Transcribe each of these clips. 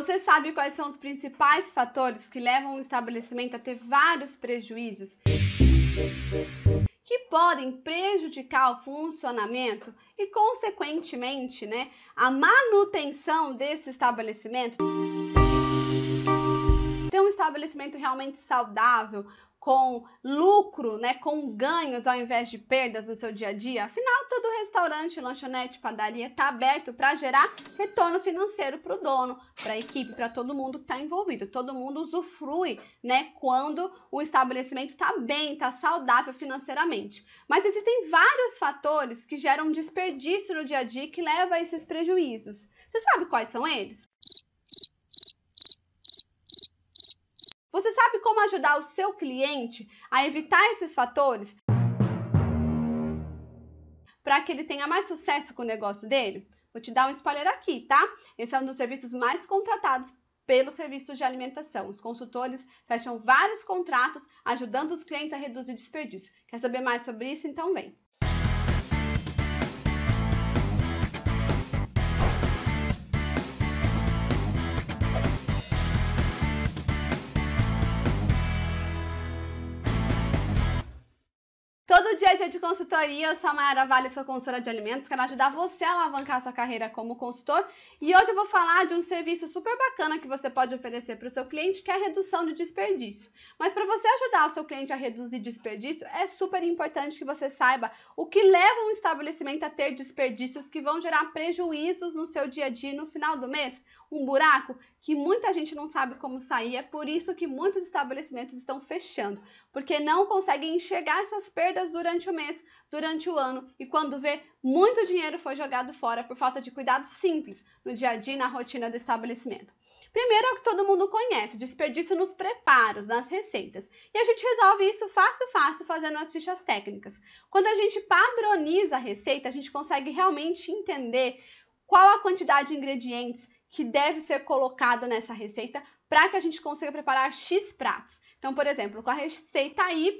Você sabe quais são os principais fatores que levam um estabelecimento a ter vários prejuízos que podem prejudicar o funcionamento e, consequentemente, né, a manutenção desse estabelecimento? Ter um estabelecimento realmente saudável com lucro, né, com ganhos ao invés de perdas no seu dia a dia? Afinal, todo restaurante, lanchonete, padaria está aberto para gerar retorno financeiro para o dono, para a equipe, para todo mundo que está envolvido. Todo mundo usufrui, né, quando o estabelecimento está bem, está saudável financeiramente. Mas existem vários fatores que geram desperdício no dia a dia que leva a esses prejuízos. Você sabe quais são eles? Você sabe como ajudar o seu cliente a evitar esses fatores? Para que ele tenha mais sucesso com o negócio dele? Vou te dar um spoiler aqui, tá? Esse é um dos serviços mais contratados pelos serviços de alimentação. Os consultores fecham vários contratos ajudando os clientes a reduzir desperdício. Quer saber mais sobre isso? Então vem. Todo dia a é dia de consultoria, eu sou a Mayara Vale, sou consultora de alimentos, quero ajudar você a alavancar sua carreira como consultor. E hoje eu vou falar de um serviço super bacana que você pode oferecer para o seu cliente, que é a redução de desperdício. Mas para você ajudar o seu cliente a reduzir desperdício, é super importante que você saiba o que leva um estabelecimento a ter desperdícios que vão gerar prejuízos no seu dia a dia no final do mês um buraco que muita gente não sabe como sair. É por isso que muitos estabelecimentos estão fechando, porque não conseguem enxergar essas perdas durante o mês, durante o ano e quando vê, muito dinheiro foi jogado fora por falta de cuidados simples no dia a dia e na rotina do estabelecimento. Primeiro é o que todo mundo conhece, desperdício nos preparos, nas receitas. E a gente resolve isso fácil, fácil, fazendo as fichas técnicas. Quando a gente padroniza a receita, a gente consegue realmente entender qual a quantidade de ingredientes que deve ser colocado nessa receita para que a gente consiga preparar X pratos. Então, por exemplo, com a receita Y,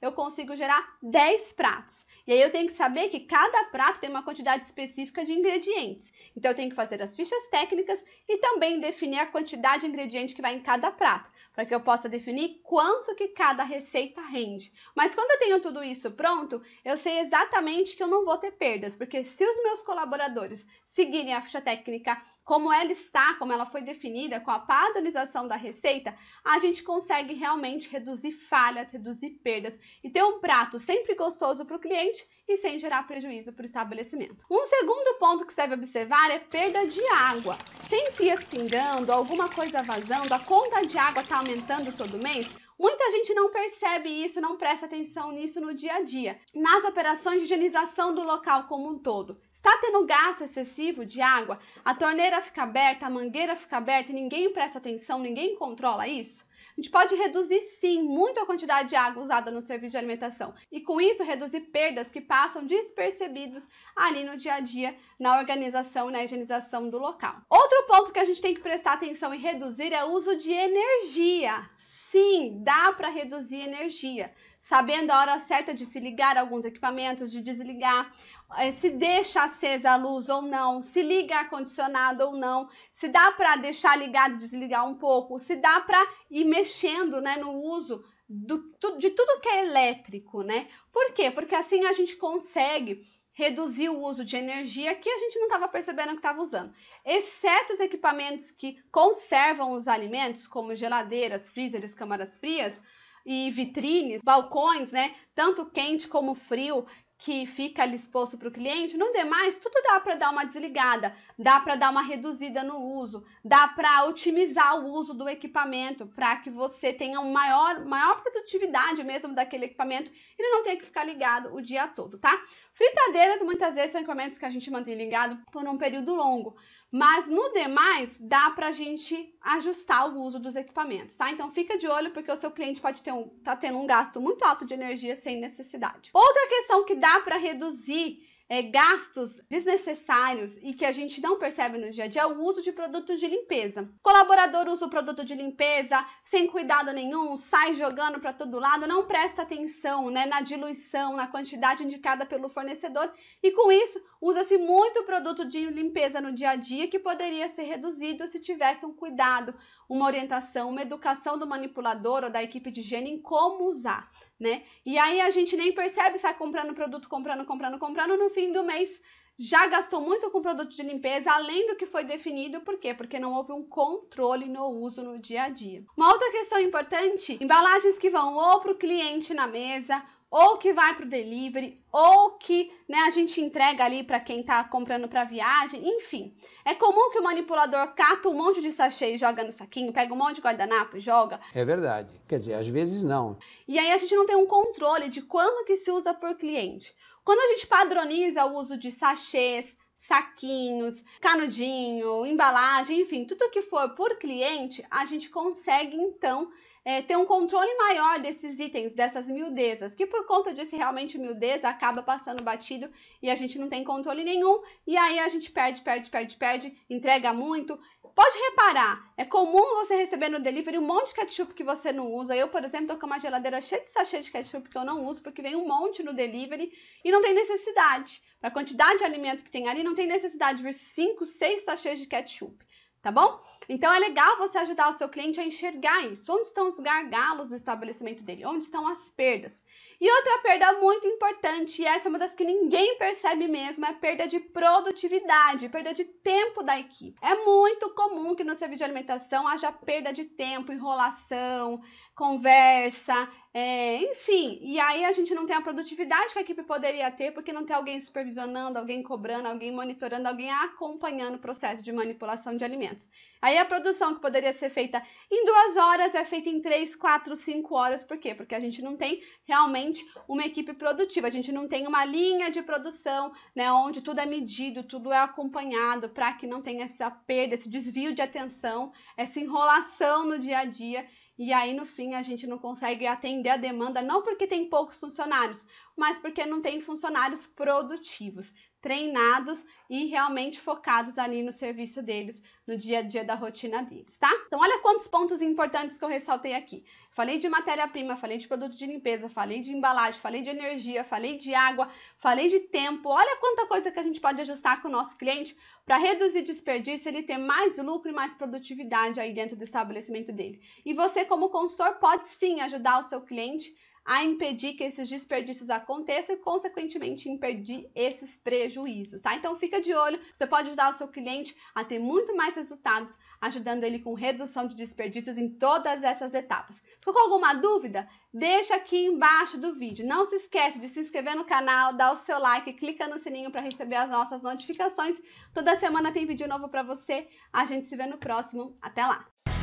eu consigo gerar 10 pratos. E aí eu tenho que saber que cada prato tem uma quantidade específica de ingredientes. Então, eu tenho que fazer as fichas técnicas e também definir a quantidade de ingrediente que vai em cada prato, para que eu possa definir quanto que cada receita rende. Mas quando eu tenho tudo isso pronto, eu sei exatamente que eu não vou ter perdas, porque se os meus colaboradores seguirem a ficha técnica como ela está, como ela foi definida, com a padronização da receita, a gente consegue realmente reduzir falhas, reduzir perdas e ter um prato sempre gostoso para o cliente e sem gerar prejuízo para o estabelecimento. Um segundo ponto que você deve observar é perda de água. Tem pias pingando, alguma coisa vazando, a conta de água está aumentando todo mês? Muita gente não percebe isso, não presta atenção nisso no dia a dia, nas operações de higienização do local como um todo. Está tendo gasto excessivo de água? A torneira fica aberta, a mangueira fica aberta e ninguém presta atenção, ninguém controla isso? a gente pode reduzir sim muito a quantidade de água usada no serviço de alimentação e com isso reduzir perdas que passam despercebidos ali no dia a dia na organização e na higienização do local. Outro ponto que a gente tem que prestar atenção e reduzir é o uso de energia. Sim, dá para reduzir energia sabendo a hora certa de se ligar alguns equipamentos, de desligar, eh, se deixa acesa a luz ou não, se liga ar-condicionado ou não, se dá para deixar ligado, desligar um pouco, se dá para ir mexendo né, no uso do, de tudo que é elétrico, né? Por quê? Porque assim a gente consegue reduzir o uso de energia que a gente não estava percebendo que estava usando. Exceto os equipamentos que conservam os alimentos, como geladeiras, freezers, câmaras frias, e vitrines, balcões, né? Tanto quente como frio, que fica ali exposto para o cliente, no demais, tudo dá para dar uma desligada, dá para dar uma reduzida no uso, dá para otimizar o uso do equipamento para que você tenha uma maior, maior produtividade mesmo daquele equipamento e não tenha que ficar ligado o dia todo, tá? Fritadeiras muitas vezes são equipamentos que a gente mantém ligado por um período longo, mas no demais dá para a gente ajustar o uso dos equipamentos, tá? Então fica de olho porque o seu cliente pode ter um, tá tendo um gasto muito alto de energia sem necessidade. Outra questão que dá dá para reduzir é, gastos desnecessários e que a gente não percebe no dia a dia é o uso de produtos de limpeza. O colaborador usa o produto de limpeza sem cuidado nenhum, sai jogando para todo lado, não presta atenção né, na diluição, na quantidade indicada pelo fornecedor e com isso usa-se muito produto de limpeza no dia a dia que poderia ser reduzido se tivesse um cuidado, uma orientação, uma educação do manipulador ou da equipe de higiene em como usar né? E aí a gente nem percebe, sai tá comprando produto, comprando, comprando, comprando, no fim do mês já gastou muito com produto de limpeza, além do que foi definido, por quê? Porque não houve um controle no uso no dia a dia. Uma outra questão importante: embalagens que vão ou para o cliente na mesa ou que vai para o delivery, ou que né, a gente entrega ali para quem está comprando para viagem, enfim. É comum que o manipulador cata um monte de sachê e joga no saquinho, pega um monte de guardanapo e joga. É verdade. Quer dizer, às vezes não. E aí a gente não tem um controle de quanto que se usa por cliente. Quando a gente padroniza o uso de sachês, saquinhos, canudinho, embalagem, enfim, tudo que for por cliente, a gente consegue então é, ter um controle maior desses itens, dessas miudezas, que por conta desse realmente miudeza acaba passando batido e a gente não tem controle nenhum, e aí a gente perde, perde, perde, perde, entrega muito. Pode reparar, é comum você receber no delivery um monte de ketchup que você não usa. Eu, por exemplo, tô com uma geladeira cheia de sachê de ketchup que eu não uso, porque vem um monte no delivery e não tem necessidade. Para a quantidade de alimento que tem ali, não tem necessidade de vir 5, 6 sachês de ketchup tá bom? Então é legal você ajudar o seu cliente a enxergar isso. Onde estão os gargalos do estabelecimento dele? Onde estão as perdas? E outra perda muito importante, e essa é uma das que ninguém percebe mesmo, é a perda de produtividade, perda de tempo da equipe. É muito comum que no serviço de alimentação haja perda de tempo, enrolação, conversa, é, enfim. E aí a gente não tem a produtividade que a equipe poderia ter, porque não tem alguém supervisionando, alguém cobrando, alguém monitorando, alguém acompanhando o processo de manipulação de alimentos. Aí a produção que poderia ser feita em duas horas é feita em três, quatro, cinco horas. Por quê? Porque a gente não tem realmente uma equipe produtiva, a gente não tem uma linha de produção, né, onde tudo é medido, tudo é acompanhado, para que não tenha essa perda, esse desvio de atenção, essa enrolação no dia a dia e aí, no fim, a gente não consegue atender a demanda, não porque tem poucos funcionários, mas porque não tem funcionários produtivos treinados e realmente focados ali no serviço deles, no dia a dia da rotina deles, tá? Então olha quantos pontos importantes que eu ressaltei aqui. Falei de matéria-prima, falei de produto de limpeza, falei de embalagem, falei de energia, falei de água, falei de tempo. Olha quanta coisa que a gente pode ajustar com o nosso cliente para reduzir desperdício, ele ter mais lucro e mais produtividade aí dentro do estabelecimento dele. E você como consultor pode sim ajudar o seu cliente a impedir que esses desperdícios aconteçam e, consequentemente, impedir esses prejuízos, tá? Então, fica de olho, você pode ajudar o seu cliente a ter muito mais resultados, ajudando ele com redução de desperdícios em todas essas etapas. Ficou com alguma dúvida? Deixa aqui embaixo do vídeo. Não se esquece de se inscrever no canal, dar o seu like, clica no sininho para receber as nossas notificações. Toda semana tem vídeo novo para você. A gente se vê no próximo. Até lá!